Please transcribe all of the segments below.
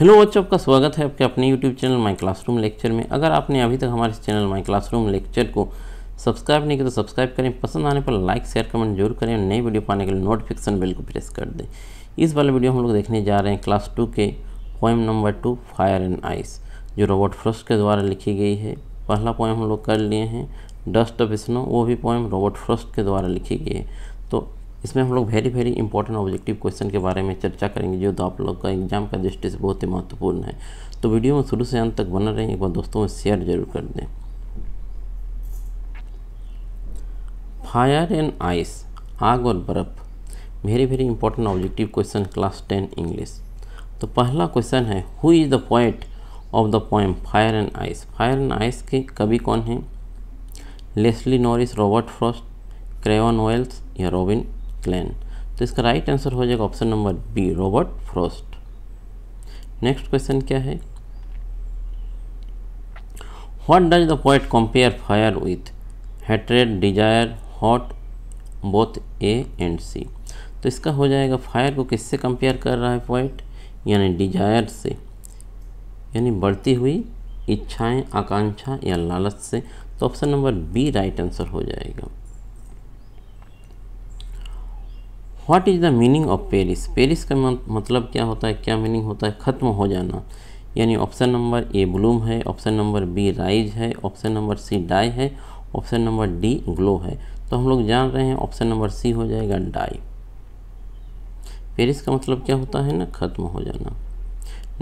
hello बच्चों आपका स्वागत है आपके अपने YouTube channel my classroom lecture में अगर आपने अभी तक हमारे चैनल माई क्लासरूम लेक्चर को सब्सक्राइब नहीं किया तो सब्सक्राइब करें पसंद आने पर लाइक शेयर कमेंट जरूर करें नई वीडियो पाने के लिए नोटिफिकेशन बेल को प्रेस कर दें इस वाले वीडियो हम लोग देखने जा रहे हैं क्लास टू के poem number two fire and ice जो रॉबर्ट फ्रस्ट के द्वारा लिखी गई है पहला पोएम हम लोग कर लिए हैं डस्ट ऑफ स्नो वो भी पोएम रॉबर्ट फ्रस्ट के द्वारा लिखी गई है तो इसमें हम लोग very very important objective question के बारे में चर्चा करेंगे जो तो आप लोग का एग्जाम का दृष्टि से बहुत ही महत्वपूर्ण है तो वीडियो में शुरू से अंत तक बना रहें एक बार दोस्तों में शेयर जरूर कर दें फायर एंड आइस आग और बर्फ़ very very important objective question class ten English तो पहला क्वेश्चन है who is the point of the poem fire and ice fire and ice के कवि कौन हैं Leslie Norris Robert Frost Craven Wells या रॉबिन क्लैन तो इसका राइट आंसर हो जाएगा option number B Robert Frost next question क्या है what does the point compare fire with hatred desire hot both A and सी तो इसका हो जाएगा फायर को किससे कंपेयर कर रहा है पॉइंट यानी डिजायर से यानी बढ़ती हुई इच्छाएं आकांक्षा या लालच से तो option number B right answer हो जाएगा what is the meaning of perish perish का मतलब क्या होता है क्या मीनिंग होता है ख़त्म हो जाना यानी ऑप्शन नंबर ए ब्लूम है ऑप्शन नंबर बी राइज है ऑप्शन नंबर सी डाई है ऑप्शन नंबर डी ग्लो है तो हम लोग जान रहे हैं ऑप्शन नंबर सी हो जाएगा डाई पेरिस का मतलब क्या होता है ना ख़त्म हो जाना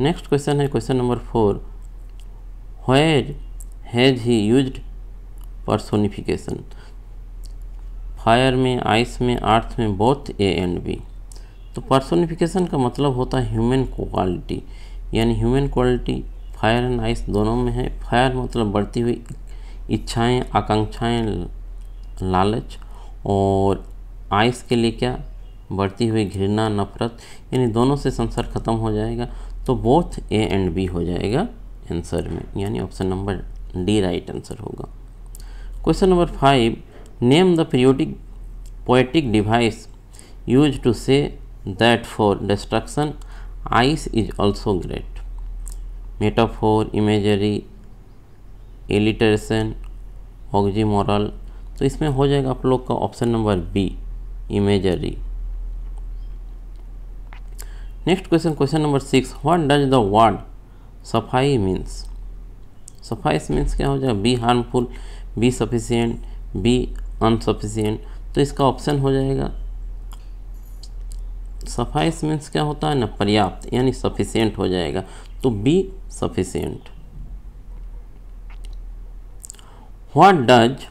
नेक्स्ट क्वेश्चन है question number four where has he use personification fire में आइस में आर्थ में बोथ ए एंड बी तो पर्सोनिफिकेशन का मतलब होता है ह्यूमन क्वालिटी यानी human quality fire and ice दोनों में है फायर मतलब बढ़ती हुई इच्छाएं आकांक्षाएं लालच और आइस के लिए क्या बढ़ती हुई घृणा नफरत यानी दोनों से संसार ख़त्म हो जाएगा तो बोथ ए एंड बी हो जाएगा आंसर में यानी option number D right answer होगा question number five name the periodic poetic device use to say that for destruction ice is also great metaphor imagery alliteration moral तो इसमें हो जाएगा आप लोग का option number B imagery next question question number six what does the word suffice means suffice means क्या हो जाएगा B harmful B sufficient B unsufficient तो इसका ऑप्शन हो जाएगा सफाइस मीन्स क्या होता है ना पर्याप्त यानी सफिशियंट हो जाएगा तो B sufficient what does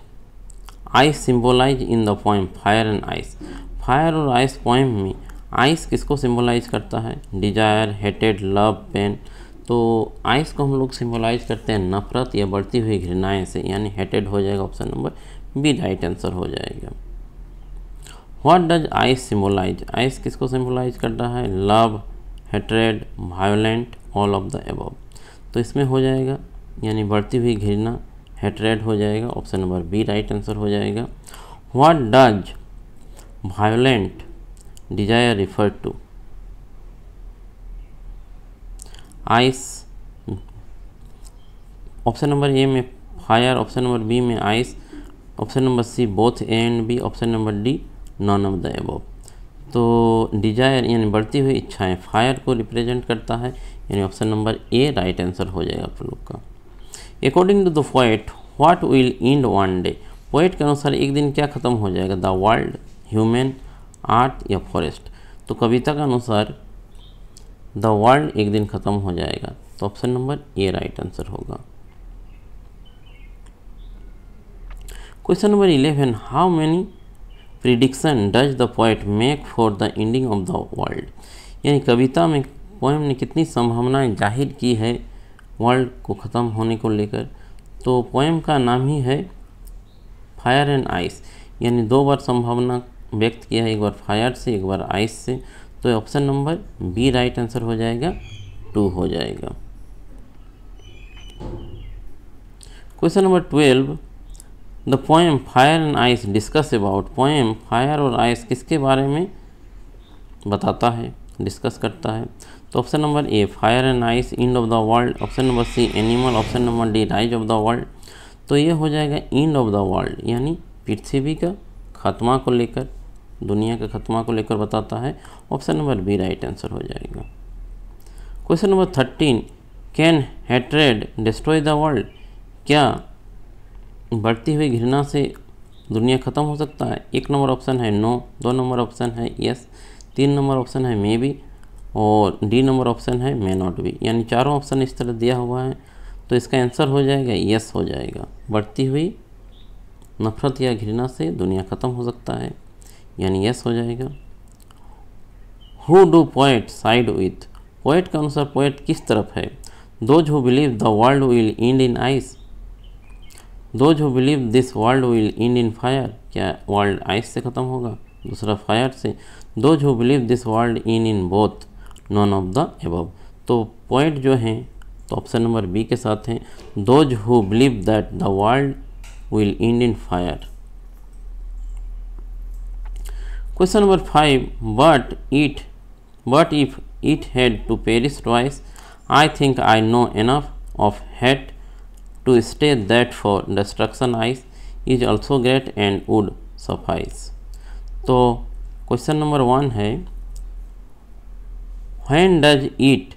ice symbolize in the poem fire and ice fire और आइस पॉइम में आइस किसको सिंबलाइज करता है डिजायर हेटेड लव पेन तो आइस को हम लोग सिंबलाइज करते हैं नफरत या बढ़ती हुई घृणाएं से यानी हेटेड हो जाएगा option number B right answer हो जाएगा what does ice symbolize ice किसको सिम्बोलाइज कर रहा है love hatred violent all of the above तो इसमें हो जाएगा यानी बढ़ती हुई घृणा हेट्रेड हो जाएगा option number B right answer हो जाएगा what does violent desire refer to ice option number A में फायर ऑप्शन नंबर बी में ice option number C both A and B option number D none of the above तो desire यानी बढ़ती हुई इच्छाएं fire को represent करता है यानी option number A right answer हो जाएगा आप लोग का according to the poet what will end one day poet के अनुसार एक दिन क्या ख़त्म हो जाएगा द वर्ल्ड ह्यूमन आर्ट या फॉरेस्ट तो कविता के अनुसार द वर्ल्ड एक दिन ख़त्म हो जाएगा तो option number A right answer होगा question number eleven how many prediction does the point make for the ending of the world यानी कविता में पोएम ने कितनी संभावनाएं जाहिर की है वर्ल्ड को ख़त्म होने को लेकर तो पोएम का नाम ही है फायर एंड आइस यानी दो बार संभावना व्यक्त किया है एक बार फायर से एक बार आइस से तो option number B right answer हो जाएगा टू हो जाएगा question number twelve the poem fire and ice discuss about poem fire और आइस किसके बारे में बताता है डिस्कस करता है तो option number A fire and ice end of the world option number C animal option number D rise of the world तो ये हो जाएगा इंड ऑफ द वर्ल्ड यानी पृथ्वी का खात्मा को लेकर दुनिया का खत्मा को लेकर बताता है option number B right answer हो जाएगा question number thirteen can hatred destroy the world क्या बढ़ती हुई घृणा से दुनिया ख़त्म हो सकता है एक नंबर ऑप्शन है नो दो नंबर ऑप्शन है यस तीन नंबर ऑप्शन है मे बी और डी नंबर ऑप्शन है मे नॉट बी यानी चारों ऑप्शन इस तरह दिया हुआ है तो इसका आंसर हो जाएगा यस हो जाएगा बढ़ती हुई नफ़रत या घृणा से दुनिया ख़त्म हो सकता है यानी यस हो जाएगा who do poet side with poet का अनुसार पोइट किस तरफ है those who believe the world will end in ice those who believe this world will end in fire क्या वर्ल्ड आइस से ख़त्म होगा दूसरा फायर से those who believe this world in in both none of the above तो point जो हैं तो ऑप्शन नंबर बी के साथ हैं those who believe that the world will end in fire question number five but it but if it had to perish twice I think I know enough of hate to stay that for destruction ice is also great and would suffice तो question number one है when does it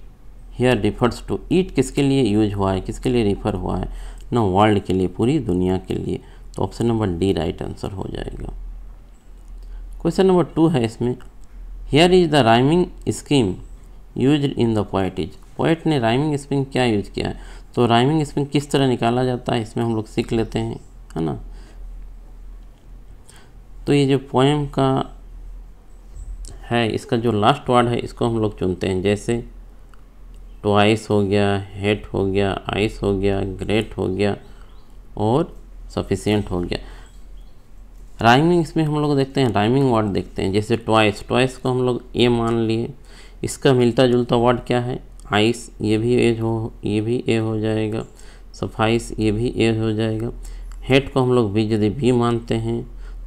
here refers to it किसके लिए use हुआ है किसके लिए refer हुआ है ना वर्ल्ड के लिए पूरी दुनिया के लिए तो option number D right answer हो जाएगा क्वेश्चन नंबर टू है इसमें here is the rhyming scheme use in the poetries poet ने राइमिंग स्प्रिंग क्या यूज़ किया है तो राइमिंग स्प्रिंग किस तरह निकाला जाता है इसमें हम लोग सीख लेते हैं है ना तो ये जो पोएम का है इसका जो लास्ट वर्ड है इसको हम लोग चुनते हैं जैसे ट्वाइस हो गया हेट हो गया आइस हो गया ग्रेट हो गया और सफिशियंट हो गया राइमिंग इसमें हम लोग देखते हैं राइमिंग वर्ड देखते हैं जैसे ट्वाइस ट्वाइस को हम लोग ए मान लिए इसका मिलता जुलता वर्ड क्या है आइस ये भी एज हो ये भी ए हो जाएगा सफाइस ये भी ए हो जाएगा हेड को हम लोग बी यदि बी मानते हैं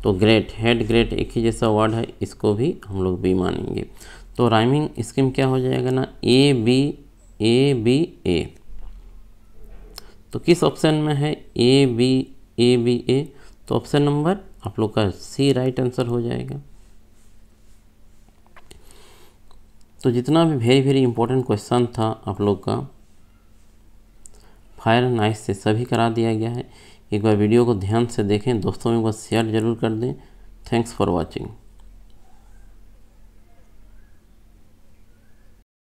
तो ग्रेट हेड ग्रेट एक ही जैसा वर्ड है इसको भी हम लोग बी मानेंगे तो राइमिंग स्कीम क्या हो जाएगा ना ए बी ए बी ए तो किस ऑप्शन में है ए बी ए बी ए तो ऑप्शन नंबर आप लोग का सी राइट आंसर हो जाएगा तो जितना भी वेरी वेरी इंपॉर्टेंट क्वेश्चन था आप लोग का फायर एंड से सभी करा दिया गया है एक बार वीडियो को ध्यान से देखें दोस्तों में शेयर जरूर कर दें थैंक्स फॉर वॉचिंग